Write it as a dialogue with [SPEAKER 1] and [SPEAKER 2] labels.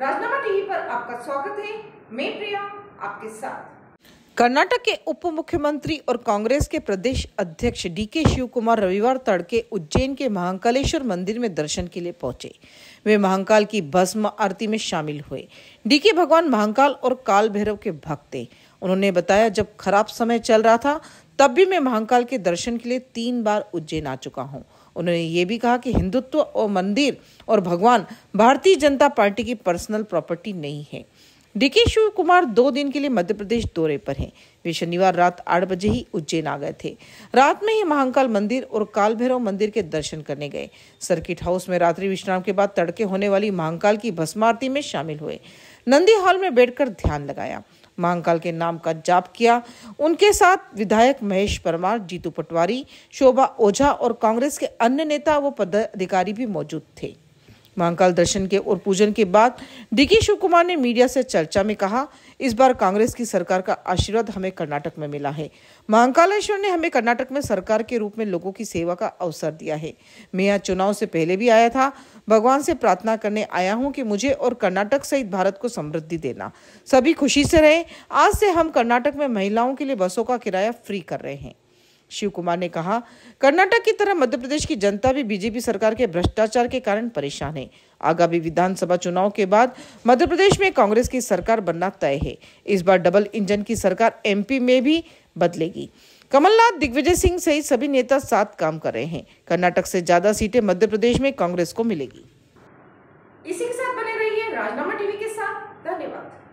[SPEAKER 1] राजनामा TV पर आपका स्वागत है मैं प्रिया आपके साथ कर्नाटक के उप मुख्यमंत्री और कांग्रेस के प्रदेश अध्यक्ष डीके शिव कुमार रविवार तड़के उज्जैन के महाकालेश्वर मंदिर में दर्शन के लिए पहुंचे वे महाकाल की भस्म आरती में शामिल हुए डीके भगवान महाकाल और काल भैरव के भक्त थे उन्होंने बताया जब खराब समय चल रहा था तब भी मैं महाकाल के दर्शन के लिए तीन बार उज्जैन आ चुका हूँ उन्होंने ये भी कहा कि हिंदुत्व और मंदिर और भगवान भारतीय जनता पार्टी की पर्सनल प्रॉपर्टी नहीं है डीके शिव कुमार दो दिन के लिए मध्य प्रदेश दौरे पर हैं वे शनिवार रात आठ बजे ही उज्जैन आ गए थे रात में ही महाकाल मंदिर और काल भैरव मंदिर के दर्शन करने गए सर्किट हाउस में रात्रि विश्राम के बाद तड़के होने वाली महाकाल की भस्मारती में शामिल हुए नंदी हॉल में बैठकर ध्यान लगाया महाकाल के नाम का जाप किया उनके साथ विधायक महेश परमार जीतू पटवारी शोभा ओझा और कांग्रेस के अन्य नेता व पदाधिकारी भी मौजूद थे महाकाल दर्शन के और पूजन के बाद डीके शिव कुमार ने मीडिया से चर्चा में कहा इस बार कांग्रेस की सरकार का आशीर्वाद हमें कर्नाटक में मिला है महाकालेश्वर ने हमें कर्नाटक में सरकार के रूप में लोगों की सेवा का अवसर दिया है मैं यहाँ चुनाव से पहले भी आया था भगवान से प्रार्थना करने आया हूँ कि मुझे और कर्नाटक सहित भारत को समृद्धि देना सभी खुशी से रहे आज से हम कर्नाटक में महिलाओं के लिए बसों का किराया फ्री कर रहे हैं शिव कुमार ने कहा कर्नाटक की तरह मध्य प्रदेश की जनता भी बीजेपी सरकार के भ्रष्टाचार के कारण परेशान है आगामी विधानसभा चुनाव के बाद मध्य प्रदेश में कांग्रेस की सरकार बनना तय है इस बार डबल इंजन की सरकार एमपी में भी बदलेगी कमलनाथ दिग्विजय सिंह सहित सभी नेता साथ काम कर रहे हैं कर्नाटक से ज्यादा सीटें मध्य प्रदेश में कांग्रेस को मिलेगी इसी के साथ बने रहिए राजनामा टीवी के साथ धन्यवाद